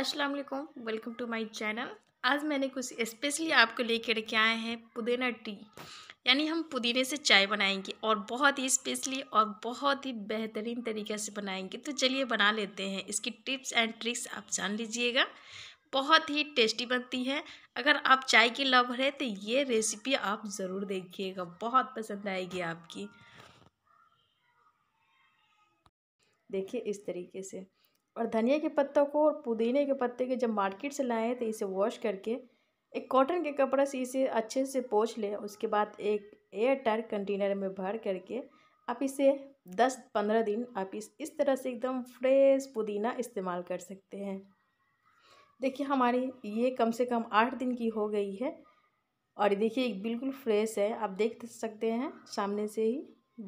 अस्सलाम वालेकुम welcome to my channel आज मैंने कुछ स्पेशली आपको लेकर के आए हैं पुदीना टी यानी हम पुदीने से चाय बनाएंगे और बहुत ही स्पेशली और बहुत ही बेहतरीन तरीके से बनाएंगे तो चलिए बना लेते हैं इसकी टिप्स एंड ट्रिक्स आप जान लीजिएगा बहुत ही टेस्टी बनती है अगर आप चाय की लव है तो ये रेसिपी आप ज़रूर देखिएगा बहुत पसंद आएगी आपकी देखिए इस तरीके से और धनिया के पत्तों को और पुदीने के पत्ते के जब मार्केट से लाएँ तो इसे वॉश करके एक कॉटन के कपड़े से इसे अच्छे से पोछ लें उसके बाद एक एयर टाइट कंटेनर में भर करके आप इसे दस पंद्रह दिन आप इस इस तरह से एकदम फ्रेश पुदीना इस्तेमाल कर सकते हैं देखिए हमारी ये कम से कम आठ दिन की हो गई है और देखिए बिल्कुल फ्रेश है आप देख सकते हैं सामने से ही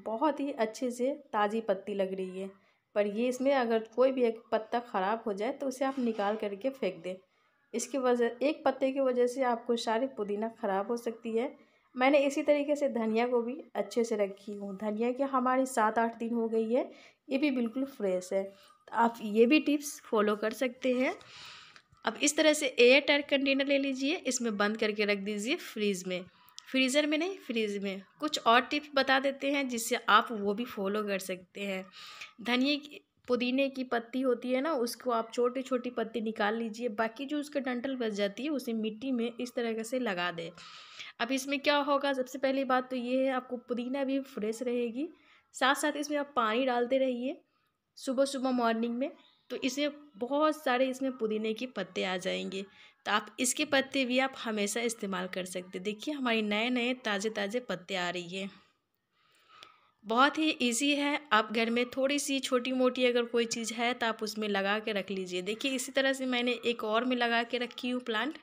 बहुत ही अच्छे से ताज़ी पत्ती लग रही है पर ये इसमें अगर कोई भी एक पत्ता ख़राब हो जाए तो उसे आप निकाल करके फेंक दें इसकी वजह एक पत्ते की वजह से आपको सारी पुदीना ख़राब हो सकती है मैंने इसी तरीके से धनिया को भी अच्छे से रखी हूँ धनिया की हमारी सात आठ दिन हो गई है ये भी बिल्कुल फ्रेश है तो आप ये भी टिप्स फॉलो कर सकते हैं अब इस तरह से एयर टाइट कंटेनर ले लीजिए इसमें बंद करके रख दीजिए फ्रीज़ में फ्रीज़र में नहीं फ्रीज में कुछ और टिप्स बता देते हैं जिससे आप वो भी फॉलो कर सकते हैं धनिए पुदीने की पत्ती होती है ना उसको आप छोटी छोटी पत्ती निकाल लीजिए बाकी जो उसके डंटल बच जाती है उसे मिट्टी में इस तरह से लगा दें अब इसमें क्या होगा सबसे पहली बात तो ये है आपको पुदीना भी फ्रेश रहेगी साथ साथ इसमें आप पानी डालते रहिए सुबह सुबह मॉर्निंग में तो इसमें बहुत सारे इसमें पुदीने के पत्ते आ जाएंगे तो आप इसके पत्ते भी आप हमेशा इस्तेमाल कर सकते देखिए हमारी नए नए ताज़े ताज़े पत्ते आ रही है बहुत ही इजी है आप घर में थोड़ी सी छोटी मोटी अगर कोई चीज़ है तो आप उसमें लगा के रख लीजिए देखिए इसी तरह से मैंने एक और में लगा के रखी हूँ प्लांट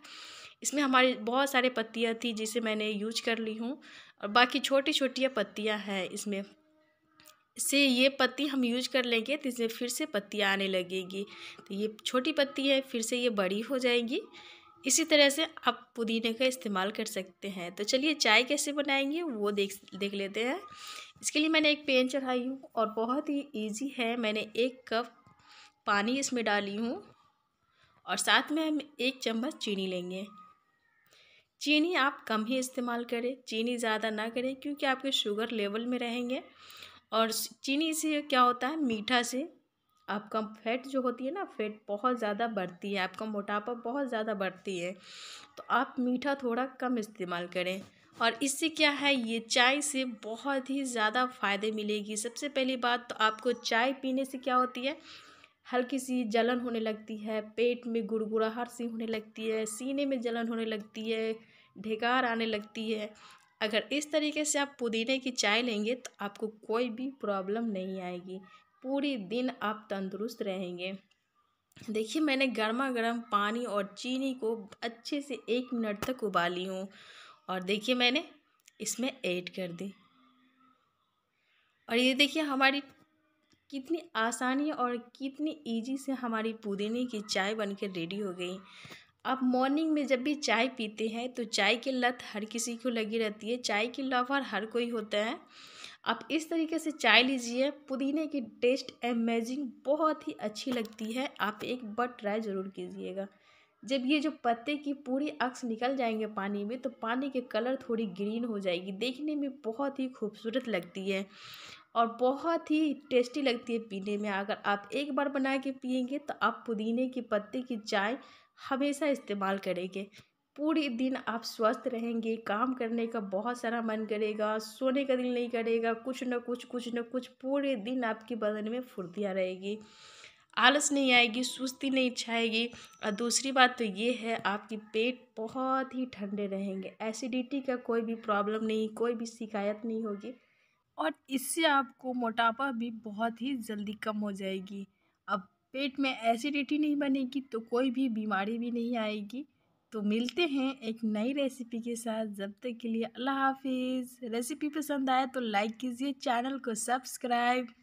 इसमें हमारी बहुत सारे पत्तियाँ थी जिसे मैंने यूज कर ली हूँ और बाकी छोटी छोटी पत्तियाँ हैं इसमें से ये पत्ती हम यूज कर लेंगे तो इसमें फिर से पत्तियाँ आने लगेगी तो ये छोटी पत्ती है फिर से ये बड़ी हो जाएगी इसी तरह से आप पुदीने का इस्तेमाल कर सकते हैं तो चलिए चाय कैसे बनाएंगे वो देख देख लेते हैं इसके लिए मैंने एक पेन चढ़ाई हूँ और बहुत ही इजी है मैंने एक कप पानी इसमें डाली हूँ और साथ में हम एक चम्मच चीनी लेंगे चीनी आप कम ही इस्तेमाल करें चीनी ज़्यादा ना करें क्योंकि आपके शुगर लेवल में रहेंगे और चीनी से क्या होता है मीठा से आपका फैट जो होती है ना फैट बहुत ज़्यादा बढ़ती है आपका मोटापा बहुत ज़्यादा बढ़ती है तो आप मीठा थोड़ा कम इस्तेमाल करें और इससे क्या है ये चाय से बहुत ही ज़्यादा फ़ायदे मिलेगी सबसे पहली बात तो आपको चाय पीने से क्या होती है हल्की सी जलन होने लगती है पेट में गुड़गुड़ाहट सी होने लगती है सीने में जलन होने लगती है ढेकार आने लगती है अगर इस तरीके से आप पुदीने की चाय लेंगे तो आपको कोई भी प्रॉब्लम नहीं आएगी पूरे दिन आप तंदुरुस्त रहेंगे देखिए मैंने गर्मा गर्म पानी और चीनी को अच्छे से एक मिनट तक उबाली हूँ और देखिए मैंने इसमें ऐड कर दी और ये देखिए हमारी कितनी आसानी और कितनी इजी से हमारी पुदीने की चाय बनके रेडी हो गई आप मॉर्निंग में जब भी चाय पीते हैं तो चाय की लत हर किसी को लगी रहती है चाय की लवर हर कोई होता है आप इस तरीके से चाय लीजिए पुदीने की टेस्ट अमेजिंग बहुत ही अच्छी लगती है आप एक बार ट्राई ज़रूर कीजिएगा जब ये जो पत्ते की पूरी अक्स निकल जाएंगे पानी में तो पानी के कलर थोड़ी ग्रीन हो जाएगी देखने में बहुत ही खूबसूरत लगती है और बहुत ही टेस्टी लगती है पीने में अगर आप एक बार बना के पियेंगे तो आप पुदीने के पत्ते की चाय हमेशा इस्तेमाल करेंगे पूरे दिन आप स्वस्थ रहेंगे काम करने का बहुत सारा मन करेगा सोने का दिल नहीं करेगा कुछ ना कुछ कुछ ना कुछ पूरे दिन आपके बदन में फुर्तियाँ रहेगी आलस नहीं आएगी सुस्ती नहीं छाएगी और दूसरी बात तो ये है आपकी पेट बहुत ही ठंडे रहेंगे एसिडिटी का कोई भी प्रॉब्लम नहीं कोई भी शिकायत नहीं होगी और इससे आपको मोटापा भी बहुत ही जल्दी कम हो जाएगी अब पेट में एसिडिटी नहीं बनेगी तो कोई भी बीमारी भी नहीं आएगी तो मिलते हैं एक नई रेसिपी के साथ जब तक के लिए अल्लाह हाफिज़ रेसिपी पसंद आए तो लाइक कीजिए चैनल को सब्सक्राइब